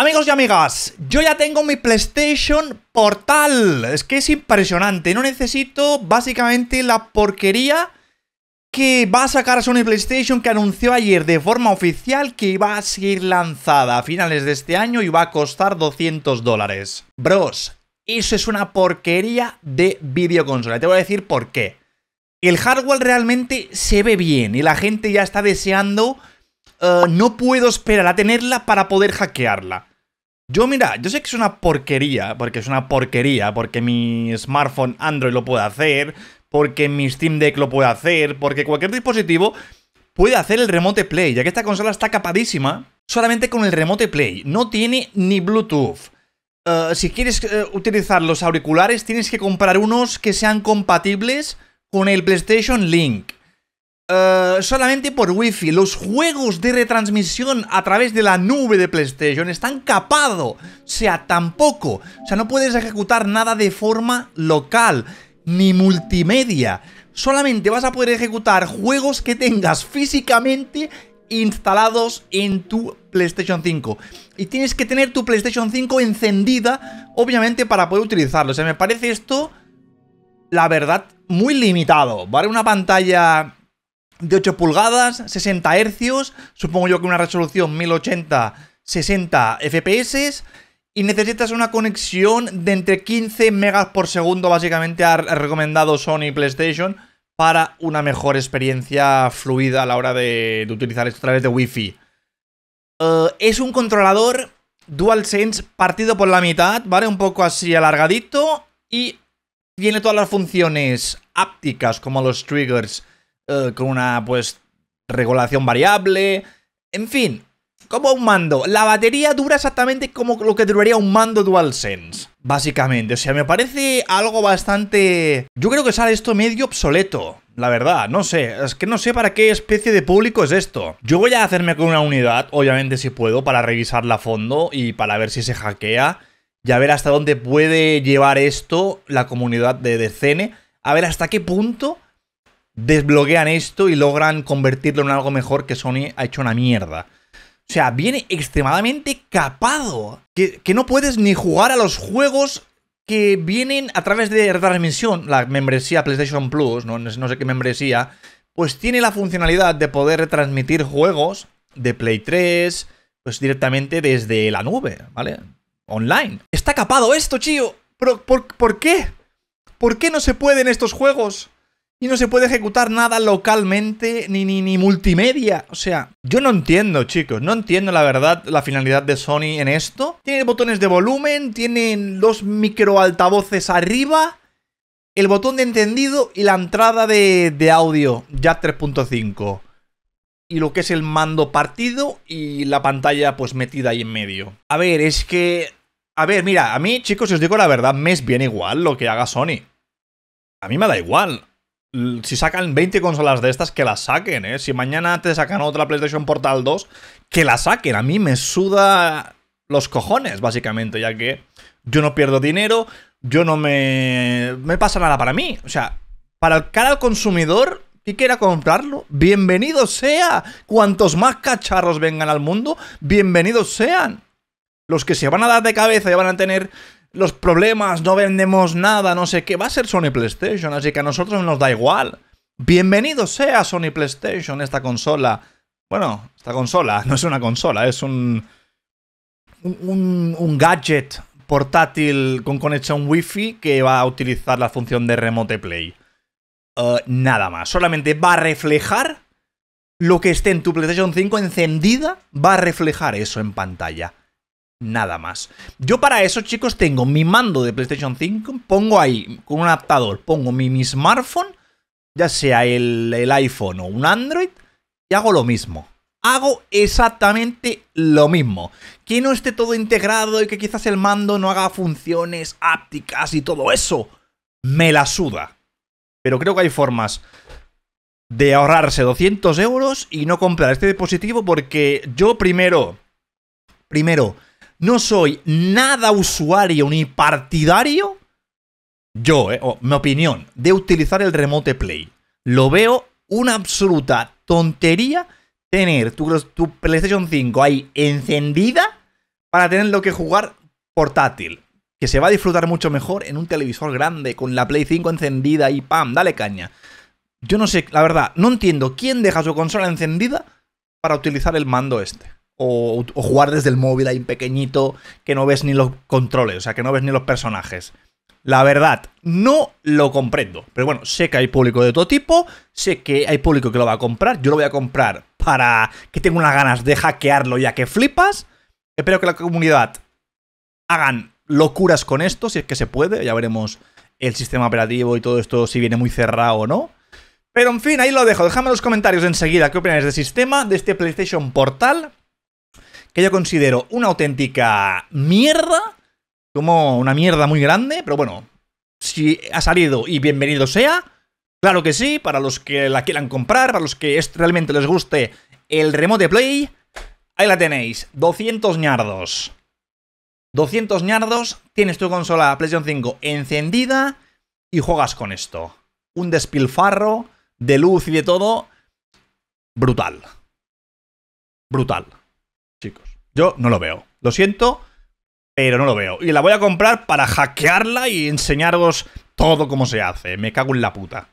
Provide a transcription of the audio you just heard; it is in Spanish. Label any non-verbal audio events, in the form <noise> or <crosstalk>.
Amigos y amigas, yo ya tengo mi PlayStation Portal. Es que es impresionante. No necesito básicamente la porquería que va a sacar Sony PlayStation que anunció ayer de forma oficial que iba a ser lanzada a finales de este año y va a costar 200 dólares. Bros, eso es una porquería de videoconsola. Te voy a decir por qué. El hardware realmente se ve bien y la gente ya está deseando... Eh, no puedo esperar a tenerla para poder hackearla. Yo, mira, yo sé que es una porquería, porque es una porquería, porque mi smartphone Android lo puede hacer, porque mi Steam Deck lo puede hacer, porque cualquier dispositivo puede hacer el remote play, ya que esta consola está capadísima solamente con el remote play. No tiene ni Bluetooth. Eh, si quieres eh, utilizar los auriculares, tienes que comprar unos que sean compatibles con el PlayStation Link. Eh, solamente por wifi Los juegos de retransmisión a través de la nube de PlayStation están capado. O sea, tampoco. O sea, no puedes ejecutar nada de forma local, ni multimedia. Solamente vas a poder ejecutar juegos que tengas físicamente instalados en tu PlayStation 5. Y tienes que tener tu PlayStation 5 encendida, obviamente, para poder utilizarlo. O sea, me parece esto, la verdad, muy limitado. ¿Vale? Una pantalla de 8 pulgadas, 60 hercios supongo yo que una resolución 1080, 60 FPS y necesitas una conexión de entre 15 megas por segundo, básicamente ha recomendado Sony PlayStation, para una mejor experiencia fluida a la hora de, utilizar esto a través de Wi-Fi. Eh, es un controlador DualSense partido por la mitad, ¿vale? Un poco así alargadito y tiene todas las funciones Hápticas como los triggers eh, con una pues regulación variable, en fin, como un mando. La batería dura exactamente como lo que duraría un mando DualSense, básicamente. O sea, me parece algo bastante... Yo creo que sale esto medio obsoleto, la verdad. No sé, es que no sé para qué especie de público es esto. Yo voy a hacerme con una unidad, obviamente si puedo, para revisarla a fondo y para ver si se hackea. Y a ver hasta dónde puede llevar esto la comunidad de DCN. A ver hasta qué punto desbloquean esto y logran convertirlo en algo mejor que Sony ha hecho una mierda. O sea, viene extremadamente capado. Que, no puedes ni jugar a los juegos que vienen a través de retransmisión. La membresía PlayStation Plus, no, no sé qué membresía. Pues tiene la funcionalidad de poder retransmitir juegos de Play 3, pues directamente desde la nube, ¿vale? Online. Está capado esto, chío. ¿Pero por qué? ¿Por qué no se pueden estos juegos? y no se puede ejecutar nada localmente ni, ni, multimedia. O sea, yo no entiendo, chicos, no entiendo la verdad la finalidad de Sony en esto. Tiene botones de volumen, tienen dos micro altavoces arriba, el botón de entendido y la entrada de, de audio ya 3.5. Y lo que es el mando partido y la pantalla pues metida ahí en medio. A ver, es que... A ver, mira, a mí, chicos, os digo la verdad, me es bien igual lo que haga Sony. A mí me da igual si sacan 20 consolas de estas, que las saquen, ¿eh? Si mañana te sacan otra PlayStation Portal 2, que la saquen. A mí me suda los cojones, básicamente, ya que yo no pierdo dinero, yo no me... me pasa nada para mí. O sea, para el cara al consumidor que quiera comprarlo, bienvenido sea. Cuantos más cacharros vengan al mundo, bienvenidos sean. Los que se van a dar de cabeza y van a tener los problemas, no vendemos nada, no sé qué, va a ser Sony PlayStation, así que a nosotros nos da igual. Bienvenido sea Sony PlayStation, esta consola. Bueno, esta consola <laughs> no es una consola, es un, un, gadget portátil con conexión Wi-Fi que va a utilizar la función de remote play. Eh, nada más, solamente va a reflejar lo que esté en tu PlayStation 5 encendida, va a reflejar eso en pantalla nada más. Yo para eso, chicos, tengo mi mando de PlayStation 5, pongo ahí con un adaptador, pongo mi, smartphone, ya sea el, el, iPhone o un Android, y hago lo mismo. Hago exactamente lo mismo. Que no esté todo integrado y que quizás el mando no haga funciones hápticas y todo eso. Me la suda. Pero creo que hay formas de ahorrarse 200 euros y no comprar este dispositivo porque yo primero, primero, no soy nada usuario ni partidario, yo, eh, mi opinión, de utilizar el remote play. Lo veo una absoluta tontería tener tu, PlayStation 5 ahí encendida para tenerlo que jugar portátil. Que se va a disfrutar mucho mejor en un televisor grande con la Play 5 encendida y pam, dale caña. Yo no sé, la verdad, no entiendo quién deja su consola encendida para utilizar el mando este o, jugar desde el móvil ahí pequeñito que no ves ni los controles, o sea, que no ves ni los personajes. La verdad, no lo comprendo. Pero bueno, sé que hay público de todo tipo, sé que hay público que lo va a comprar. Yo lo voy a comprar para que tenga unas ganas de hackearlo ya que flipas. Espero que la comunidad hagan locuras con esto, si es que se puede. Ya veremos el sistema operativo y todo esto, si viene muy cerrado o no. Pero en fin, ahí lo dejo. Dejadme en los comentarios enseguida qué opináis del sistema, de este PlayStation Portal que yo considero una auténtica mierda, como una mierda muy grande, pero bueno, si ha salido y bienvenido sea, claro que sí, para los que la quieran comprar, para los que realmente les guste el remote play, ahí la tenéis, 200 ñardos. 200 ñardos, tienes tu consola PlayStation 5 encendida y juegas con esto. Un despilfarro de luz y de todo brutal. Brutal chicos. Yo no lo veo. Lo siento, pero no lo veo. Y la voy a comprar para hackearla y enseñaros todo cómo se hace. Me cago en la puta.